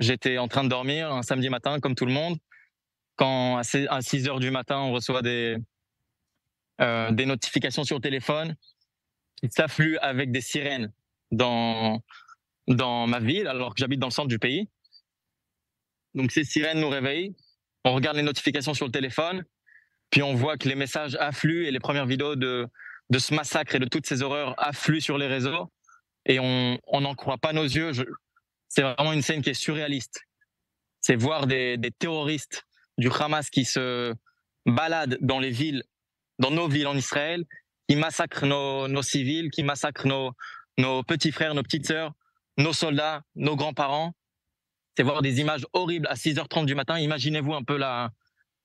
J'étais en train de dormir un samedi matin, comme tout le monde. Quand à 6 heures du matin, on reçoit des, euh, des notifications sur le téléphone qui s'affluent avec des sirènes dans, dans ma ville, alors que j'habite dans le centre du pays. Donc ces sirènes nous réveillent, on regarde les notifications sur le téléphone, puis on voit que les messages affluent et les premières vidéos de, de ce massacre et de toutes ces horreurs affluent sur les réseaux. Et on n'en croit pas nos yeux. Je, c'est vraiment une scène qui est surréaliste. C'est voir des, terroristes du Hamas qui se baladent dans les villes, dans nos villes en Israël, qui massacrent nos, nos civils, qui massacrent nos, nos petits frères, nos petites sœurs, nos soldats, nos grands-parents. C'est voir des images horribles à 6h30 du matin. Imaginez-vous un peu la,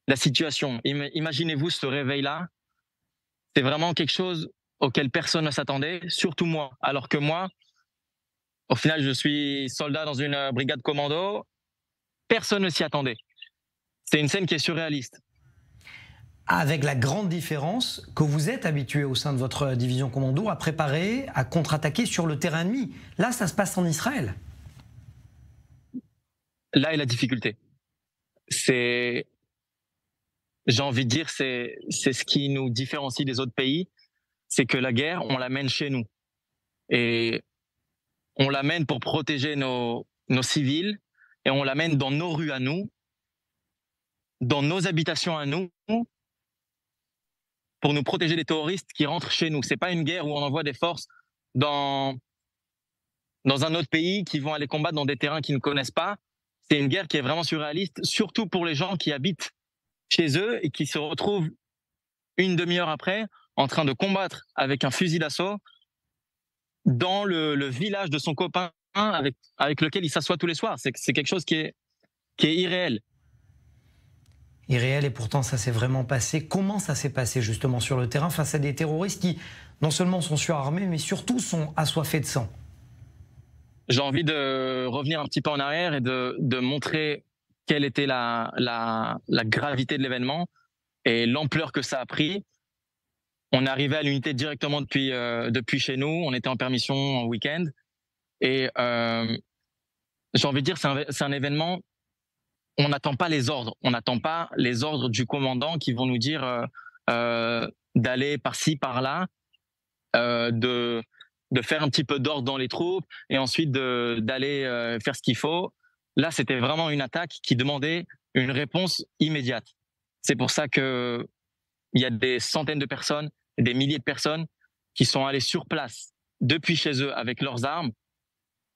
la situation. Imaginez-vous ce réveil-là. C'est vraiment quelque chose auquel personne ne s'attendait, surtout moi. Alors que moi, au final, je suis soldat dans une euh, brigade commando. Personne ne s'y attendait. C'est une scène qui est surréaliste. Avec la grande différence que vous êtes habitué au sein de votre euh, division commando à préparer, à contre-attaquer sur le terrain ennemi. Là, ça se passe en Israël. Là est la difficulté. C'est, j'ai envie de dire, c'est, c'est ce qui nous différencie des autres pays. C'est que la guerre, on la mène chez nous. Et on l'amène pour protéger nos, civils et on l'amène dans nos rues à nous, dans nos habitations à nous, pour nous protéger des terroristes qui rentrent chez nous. C'est pas une guerre où on envoie des forces dans dans un autre pays qui vont aller combattre dans des terrains qu'ils ne connaissent pas. C'est une guerre qui est vraiment surréaliste, surtout pour les gens qui habitent chez eux et qui se retrouvent une demi-heure après en train de combattre avec un fusil d'assaut dans le, village de son copain avec, avec lequel il s'assoit tous les soirs. C'est quelque chose qui est, qui est irréel. Irréel et pourtant ça s'est vraiment passé. Comment ça s'est passé justement sur le terrain face à des terroristes qui non seulement sont surarmés mais surtout sont assoiffés de sang J'ai envie de revenir un petit peu en arrière et de, de montrer quelle était la, la gravité de l'événement et l'ampleur que ça a pris on arrivait à l'unité directement depuis, euh, depuis chez nous. On était en permission en week-end. Et euh, j'ai envie de dire, c'est un, événement, on n'attend pas les ordres. On n'attend pas les ordres du commandant qui vont nous dire euh, d'aller par-ci, par-là, de, de faire un petit peu d'ordre dans les troupes et ensuite d'aller faire ce qu'il faut. Là, c'était vraiment une attaque qui demandait une réponse immédiate. C'est pour ça que il y a des centaines de personnes des milliers de personnes qui sont allées sur place depuis chez eux avec leurs armes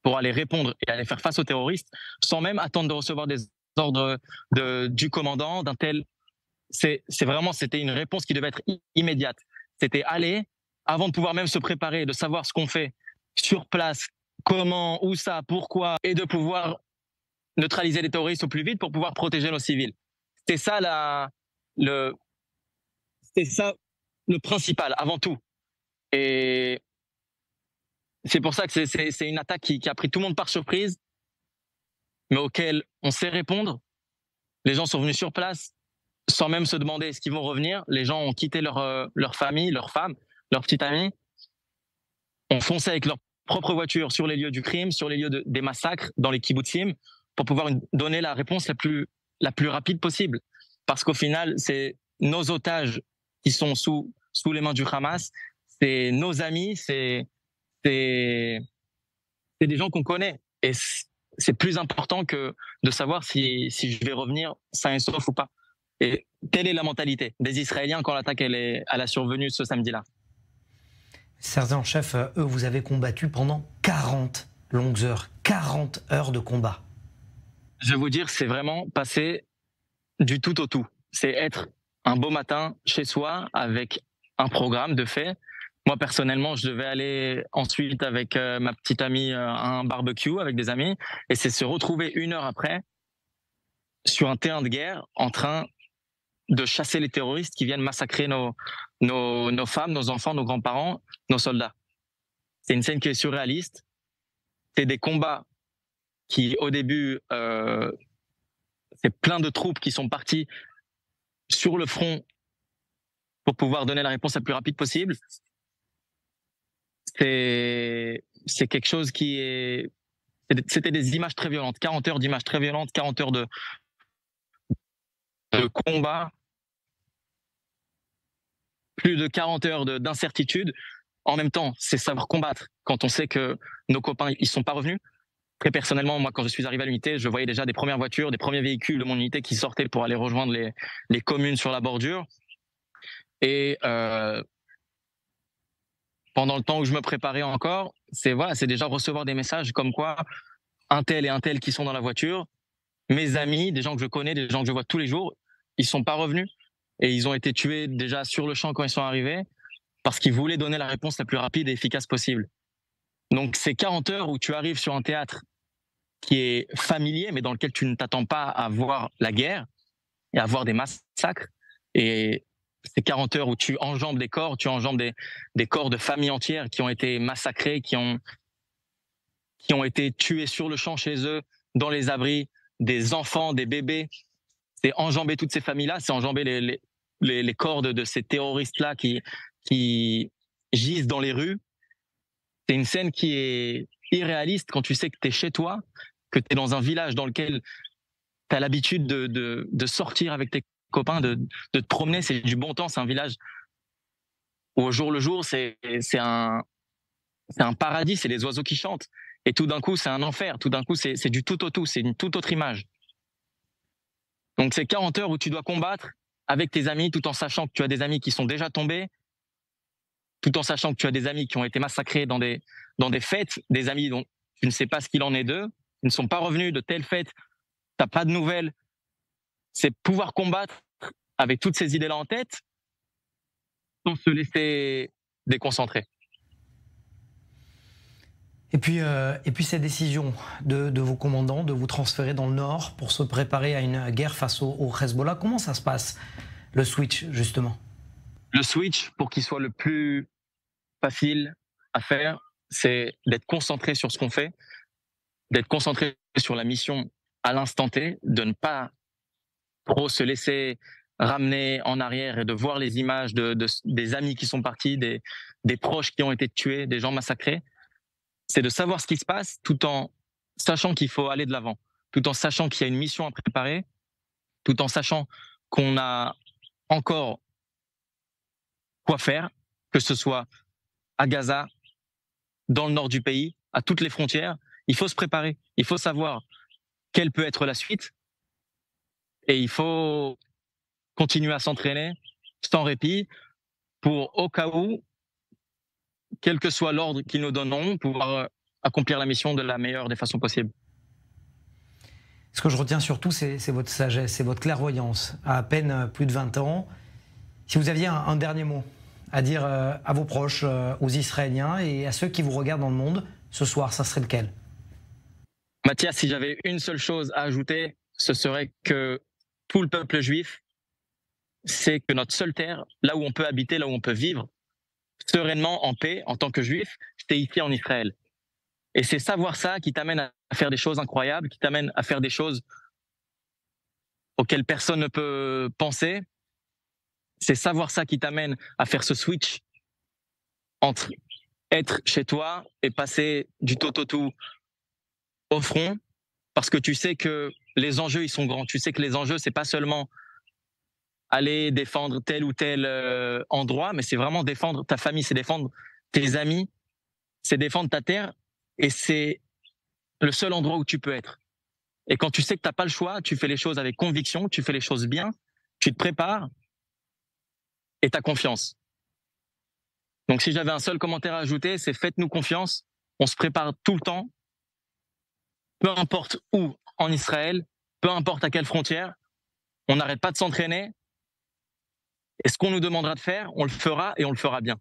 pour aller répondre et aller faire face aux terroristes sans même attendre de recevoir des ordres de, du commandant, d'un tel. C'est vraiment, c'était une réponse qui devait être immédiate. C'était aller, avant de pouvoir même se préparer, de savoir ce qu'on fait sur place, comment, où ça, pourquoi, et de pouvoir neutraliser les terroristes au plus vite pour pouvoir protéger nos civils. C'est ça la, le, c'est ça le principal avant tout. Et c'est pour ça que c'est une attaque qui, a pris tout le monde par surprise, mais auquel on sait répondre. Les gens sont venus sur place sans même se demander est-ce qu'ils vont revenir. Les gens ont quitté leur, euh, leur famille, leur femme, leur petite amie, ont foncé avec leur propre voiture sur les lieux du crime, sur les lieux des massacres, dans les kibbutzim, pour pouvoir donner la réponse la plus, la plus rapide possible. Parce qu'au final, c'est nos otages qui sont sous sous les mains du Hamas. C'est nos amis, c'est des gens qu'on connaît. Et c'est plus important que de savoir si, si je vais revenir sain et sauf ou pas. Et telle est la mentalité des Israéliens quand l'attaque elle est, elle a survenu ce samedi-là. Certains chefs, euh, eux, vous avez combattu pendant 40 longues heures, 40 heures de combat. Je vais vous dire, c'est vraiment passer du tout au tout. C'est être un beau matin chez soi avec un programme de fait. Moi personnellement, je devais aller ensuite avec euh, ma petite amie euh, à un barbecue avec des amis, et c'est se retrouver une heure après sur un terrain de guerre en train de chasser les terroristes qui viennent massacrer nos, nos, femmes, nos enfants, nos grands-parents, nos soldats. C'est une scène qui est surréaliste. C'est des combats qui, au début, euh, c'est plein de troupes qui sont parties sur le front pour pouvoir donner la réponse la plus rapide possible. C'est quelque chose qui est c'était des images très violentes, 40 heures d'images très violentes, 40 heures de de combat, plus de 40 heures d'incertitude. En même temps, c'est savoir combattre quand on sait que nos copains ils sont pas revenus. Très personnellement, moi, quand je suis arrivé à l'unité, je voyais déjà des premières voitures, des premiers véhicules de mon unité qui sortaient pour aller rejoindre les, les communes sur la bordure. Et euh, pendant le temps où je me préparais encore, c'est voilà, c'est déjà recevoir des messages comme quoi un tel et un tel qui sont dans la voiture, mes amis, des gens que je connais, des gens que je vois tous les jours, ils sont pas revenus et ils ont été tués déjà sur le champ quand ils sont arrivés parce qu'ils voulaient donner la réponse la plus rapide et efficace possible. Donc ces 40 heures où tu arrives sur un théâtre qui est familier mais dans lequel tu ne t'attends pas à voir la guerre et à voir des massacres et ces 40 heures où tu enjambes des corps, tu enjambes des, corps de familles entières qui ont été massacrés, qui ont, qui ont été tués sur le champ chez eux, dans les abris, des enfants, des bébés. C'est enjamber toutes ces familles-là, c'est enjamber les, les, de, ces terroristes-là qui, qui gisent dans les rues. C'est une scène qui est irréaliste quand tu sais que tu es chez toi, que tu es dans un village dans lequel tu as l'habitude de, de sortir avec tes copains, de, te promener, c'est du bon temps, c'est un village où au jour le jour, c'est un, paradis, c'est les oiseaux qui chantent. Et tout d'un coup, c'est un enfer. Tout d'un coup, c'est du tout au tout. C'est une toute autre image. Donc, c'est 40 heures où tu dois combattre avec tes amis, tout en sachant que tu as des amis qui sont déjà tombés, tout en sachant que tu as des amis qui ont été massacrés dans des, dans des fêtes, des amis dont tu ne sais pas ce qu'il en est d'eux, ils ne sont pas revenus de telles fêtes, tu n'as pas de nouvelles, c'est pouvoir combattre avec toutes ces idées-là en tête sans se laisser déconcentrer. Et puis, euh, et puis ces décisions de, vos commandants de vous transférer dans le nord pour se préparer à une guerre face au, au Hezbollah, comment ça se passe, le switch, justement Le switch, pour qu'il soit le plus facile à faire, c'est d'être concentré sur ce qu'on fait, d'être concentré sur la mission à l'instant T, de ne pas se laisser ramener en arrière et de voir les images de des amis qui sont partis, des, des proches qui ont été tués, des gens massacrés, c'est de savoir ce qui se passe tout en sachant qu'il faut aller de l'avant, tout en sachant qu'il y a une mission à préparer, tout en sachant qu'on a encore quoi faire, que ce soit à Gaza, dans le nord du pays, à toutes les frontières. Il faut se préparer, il faut savoir quelle peut être la suite, et il faut continuer à s'entraîner sans répit pour, au cas où, quel que soit l'ordre qu'ils nous donneront, pouvoir euh, accomplir la mission de la meilleure des façons possibles. Ce que je retiens surtout, c'est votre sagesse, c'est votre clairvoyance. À peine euh, plus de 20 ans, si vous aviez un, dernier mot à dire euh, à vos proches, aux Israéliens et à ceux qui vous regardent dans le monde ce soir, ça serait lequel Mathias, si j'avais une seule chose à ajouter, ce serait que tout le peuple juif, c'est que notre seule terre, là où on peut habiter, là où on peut vivre, sereinement, en paix, en tant que juif, c'est ici en Israël. Et c'est savoir ça qui t'amène à faire des choses incroyables, qui t'amène à faire des choses auxquelles personne ne peut penser. C'est savoir ça qui t'amène à faire ce switch entre être chez toi et passer du tout au tout au front parce que tu sais que les enjeux ils sont grands. Tu sais que les enjeux c'est pas seulement aller défendre tel ou tel euh, endroit, mais c'est vraiment défendre ta famille, c'est défendre tes amis, c'est défendre ta terre, et c'est le seul endroit où tu peux être. Et quand tu sais que t'as pas le choix, tu fais les choses avec conviction, tu fais les choses bien, tu te prépares et ta confiance. Donc si j'avais un seul commentaire à ajouter, c'est faites-nous confiance. On se prépare tout le temps peu importe où en Israël, peu importe à quelle frontière, on n'arrête pas de s'entraîner. Et ce qu'on nous demandera de faire, on le fera et on le fera bien.